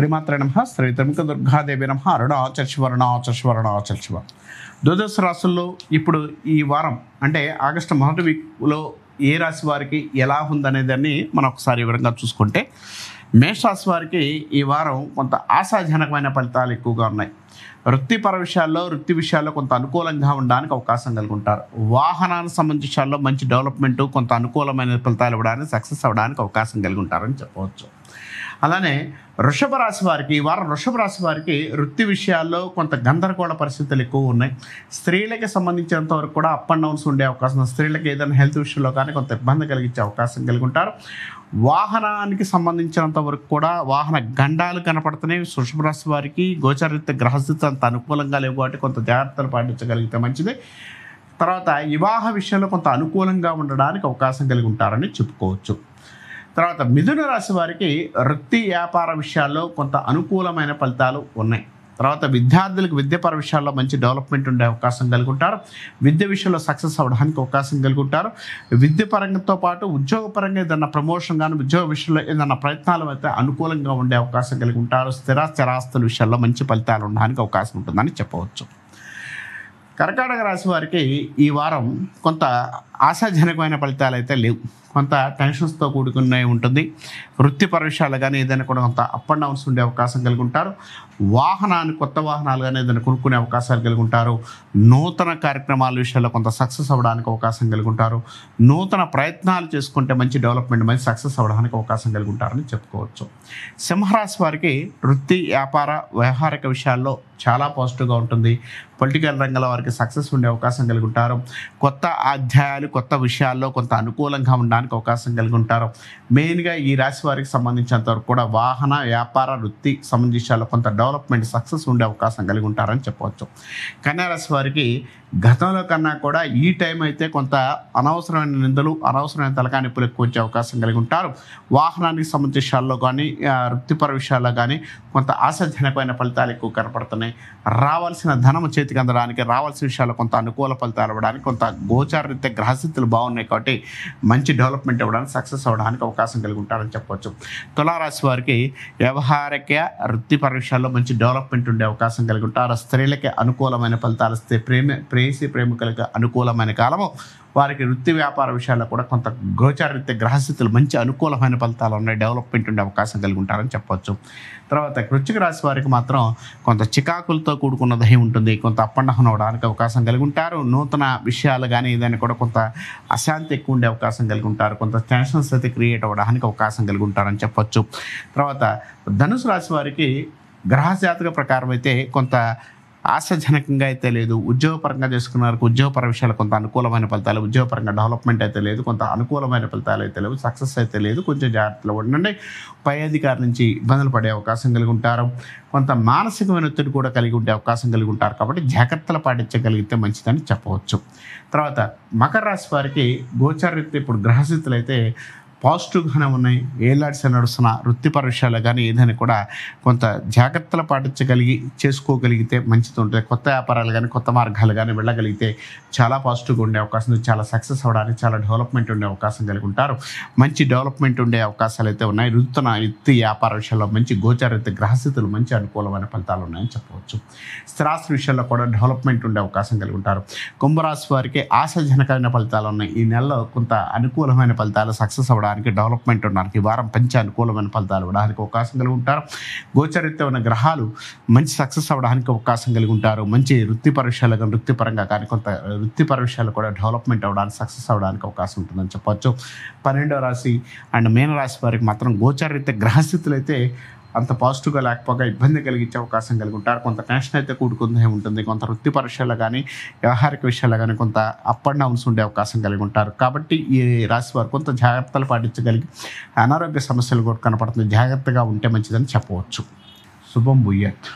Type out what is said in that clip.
శ్రీమాత్ర నమ శ్రీతమిక దుర్గాదేవి నమ ఆచర్చవరణ ఆచర్చవరణ ఆచర్చవ ద్వదశ రాసుల్లో ఇప్పుడు ఈ వారం అంటే ఆగస్టు మొదటి వీక్లో ఏ రాశి వారికి ఎలా ఉందనేదాన్ని మనం ఒకసారి వివరంగా చూసుకుంటే మేషరాశి వారికి ఈ వారం కొంత ఆశాజనకమైన ఫలితాలు ఎక్కువగా ఉన్నాయి వృత్తిపర విషయాల్లో వృత్తి విషయాల్లో కొంత అనుకూలంగా ఉండడానికి అవకాశం కలుగుంటారు వాహనానికి సంబంధించిన విషయాల్లో మంచి డెవలప్మెంట్ కొంత అనుకూలమైన ఫలితాలు ఇవ్వడానికి సక్సెస్ అవ్వడానికి అవకాశం కలిగి ఉంటారని చెప్పవచ్చు అలానే వృషభ రాశి వారికి వారం వృషభ రాశి వారికి వృత్తి విషయాల్లో కొంత గందరగోళ పరిస్థితులు ఎక్కువ ఉన్నాయి స్త్రీలకి సంబంధించినంత వరకు కూడా అప్ అండ్ డౌన్స్ ఉండే అవకాశం స్త్రీలకు ఏదైనా హెల్త్ విషయంలో కానీ కొంత ఇబ్బంది కలిగించే అవకాశం కలిగి ఉంటారు వాహనానికి సంబంధించినంత వరకు కూడా వాహన గండాలు కనపడుతున్నాయి వృషభ రాశి వారికి గోచరిత గ్రహస్థితి అంత అనుకూలంగా లేవు కాబట్టి కొంత జాగ్రత్తలు పాటించగలిగితే మంచిది తర్వాత వివాహ విషయంలో కొంత అనుకూలంగా ఉండడానికి అవకాశం కలిగి ఉంటారని చెప్పుకోవచ్చు తర్వాత మిథున రాశి వారికి వృత్తి వ్యాపార విషయాల్లో కొంత అనుకూలమైన ఫలితాలు ఉన్నాయి తర్వాత విద్యార్థులకు విద్యాపర విషయాల్లో మంచి డెవలప్మెంట్ ఉండే అవకాశం కలుగుంటారు విద్య విషయంలో సక్సెస్ అవ్వడానికి అవకాశం కలుగుంటారు విద్య పరంగాతో పాటు ఉద్యోగపరంగా ఏదన్నా ప్రమోషన్ కానీ ఉద్యోగ విషయంలో ఏదన్నా ప్రయత్నాలు అయితే అనుకూలంగా ఉండే అవకాశం కలుగుంటారు స్థిర స్థిరాస్తుల విషయాల్లో మంచి ఫలితాలు ఉండడానికి అవకాశం ఉంటుందని చెప్పవచ్చు కర్కాటక రాశి వారికి ఈ వారం కొంత ఆశాజనకమైన ఫలితాలు అయితే లేవు కొంత టెన్షన్స్తో కూడుకునే ఉంటుంది వృత్తి విషయాలు కానీ ఏదైనా కూడా కొంత అప్ అండ్ డౌన్స్ ఉండే అవకాశం కలిగి ఉంటారు వాహనాన్ని కొత్త వాహనాలు కానీ ఏదైనా కొనుక్కునే అవకాశాలు కలిగి ఉంటారు నూతన కార్యక్రమాల విషయంలో కొంత సక్సెస్ అవ్వడానికి అవకాశం కలిగి ఉంటారు నూతన ప్రయత్నాలు చేసుకుంటే మంచి డెవలప్మెంట్ మంచి సక్సెస్ అవ్వడానికి అవకాశం కలిగి ఉంటారని చెప్పుకోవచ్చు సింహరాశి వారికి వృత్తి వ్యాపార వ్యవహారిక విషయాల్లో చాలా పాజిటివ్గా ఉంటుంది పొలిటికల్ రంగంలో వారికి సక్సెస్ ఉండే అవకాశం కలిగి ఉంటారు కొత్త అధ్యాయాలు కొత్త విషయాల్లో కొంత అనుకూలంగా ఉండడానికి అవకాశం కలిగి ఉంటారు మెయిన్గా ఈ రాశి వారికి సంబంధించినంత వరకు కూడా వాహన వ్యాపార వృత్తి సంబంధించాలో కొంత డెవలప్మెంట్ సక్సెస్ ఉండే అవకాశం కలిగి ఉంటారని చెప్పవచ్చు రాశి వారికి గతంలో కన్నా కూడా ఈ టైం అయితే కొంత అనవసరమైన నిందలు అనవసరమైన తలకానిప్పులు ఎక్కువ వచ్చే అవకాశం కలిగి ఉంటారు వాహనానికి సంబంధించిన విషయాల్లో కానీ వృత్తిపర విషయాల్లో కానీ కొంత ఆశాజనకమైన ఫలితాలు ఎక్కువ కనపడుతున్నాయి రావాల్సిన ధనం చేతికి అందడానికి రావాల్సిన విషయాల్లో కొంత అనుకూల ఫలితాలు ఇవ్వడానికి కొంత గోచారరీత్యా గ్రహ పరిస్థితులు బాగున్నాయి కాబట్టి మంచి డెవలప్మెంట్ ఇవ్వడానికి సక్సెస్ అవ్వడానికి అవకాశం కలిగి ఉంటారని చెప్పవచ్చు తులారాశి వారికి వ్యవహారిక వృత్తిపర విషయాల్లో మంచి డెవలప్మెంట్ ఉండే అవకాశం కలిగి ఉంటారు స్త్రీలకి అనుకూలమైన ఫలితాలు ఇస్తే ప్రేమ ప్రేసి ప్రేమికులకు అనుకూలమైన కాలము వారికి వృత్తి వ్యాపార విషయాల్లో కూడా కొంత గోచారరీత్య గ్రహస్థితులు మంచి అనుకూలమైన ఫలితాలు ఉన్నాయి డెవలప్మెంట్ ఉండే అవకాశం కలిగి ఉంటారని చెప్పవచ్చు తర్వాత వృచ్చిక రాశి వారికి మాత్రం కొంత చికాకులతో కూడుకున్న దహి ఉంటుంది కొంత అప్పండహం అవడానికి అవకాశం కలిగి ఉంటారు నూతన విషయాలు కానీ ఏదైనా కూడా కొంత అశాంతి ఎక్కువ ఉండే అవకాశం కలిగి ఉంటారు కొంత టెన్షన్స్ అయితే క్రియేట్ అవ్వడానికి అవకాశం కలిగి ఉంటారని చెప్పొచ్చు తర్వాత ధనుసు రాశి వారికి గ్రహజాతక ప్రకారం అయితే కొంత ఆశాజనకంగా అయితే లేదు ఉద్యోగపరంగా చేసుకున్న వారికి ఉద్యోగపర విషయాలు కొంత అనుకూలమైన ఫలితాలు ఉద్యోగపరంగా డెవలప్మెంట్ అయితే లేదు కొంత అనుకూలమైన ఫలితాలు అయితే లేవు సక్సెస్ అయితే లేదు కొంచెం జాగ్రత్తలు ఉండండి పై అధికారి నుంచి ఇబ్బందులు పడే అవకాశం కలిగి ఉంటారు కొంత మానసికమైన ఒత్తిడి కూడా కలిగి ఉండే అవకాశం కలిగి ఉంటారు కాబట్టి జాగ్రత్తలు పాటించగలిగితే మంచిదని చెప్పవచ్చు తర్వాత మకర రాశి వారికి గోచారరీత్యా ఇప్పుడు గ్రహస్థితులు అయితే పాజిటివ్గానే ఉన్నాయి ఏలాడిసి నడుస్తున్న వృత్తిపర విషయాలు కానీ ఏదైనా కూడా కొంత జాగ్రత్తలు పాటించగలిగి చేసుకోగలిగితే మంచిది ఉంటుంది కొత్త వ్యాపారాలు కానీ కొత్త మార్గాలు కానీ వెళ్ళగలిగితే చాలా పాజిటివ్గా ఉండే అవకాశం చాలా సక్సెస్ అవ్వడానికి చాలా డెవలప్మెంట్ ఉండే అవకాశం కలిగి ఉంటారు మంచి డెవలప్మెంట్ ఉండే అవకాశాలు అయితే ఉన్నాయి రుతున ఎత్తి వ్యాపార విషయాల్లో మంచి గోచారిత గ్రహస్థితులు మంచి అనుకూలమైన ఫలితాలు ఉన్నాయని చెప్పవచ్చు స్థిరాస్తి విషయాల్లో కూడా డెవలప్మెంట్ ఉండే అవకాశం కలిగి ఉంటారు కుంభరాశి వారికి ఆశాజనకమైన ఫలితాలు ఉన్నాయి ఈ నెలలో కొంత అనుకూలమైన ఫలితాలు సక్సెస్ అవ్వడానికి ఉండడానికి డెవలప్మెంట్ ఉండడానికి వారం పంచ అనుకూలమైన ఫలితాలు ఇవ్వడానికి అవకాశం కలిగి ఉంటారు గోచరిత్య ఉన్న గ్రహాలు మంచి సక్సెస్ అవ్వడానికి అవకాశం కలిగి ఉంటారు మంచి వృత్తిపర విషయాలు కానీ వృత్తిపరంగా కానీ కొంత వృత్తిపర విషయాలు కూడా డెవలప్మెంట్ అవ్వడానికి సక్సెస్ అవ్వడానికి అవకాశం ఉంటుందని చెప్పవచ్చు పన్నెండవ రాశి అండ్ మీన రాశి వారికి మాత్రం గోచరిత్వ గ్రహస్థితులు అయితే అంత పాజిటివ్గా లేకపోగా ఇబ్బంది కలిగించే అవకాశం కలిగి ఉంటారు కొంత టెన్షన్ అయితే కూడుకుందే ఉంటుంది కొంత వృత్తి పరీక్షలు కానీ వ్యవహారిక విషయాలు కానీ కొంత అప్ అండ్ డౌన్స్ ఉండే అవకాశం కలిగి ఉంటారు కాబట్టి ఈ రాశి వారు కొంత జాగ్రత్తలు పాటించగలిగి అనారోగ్య సమస్యలు కూడా కనపడుతుంది జాగ్రత్తగా ఉంటే మంచిదని చెప్పవచ్చు శుభం బుయ్యత్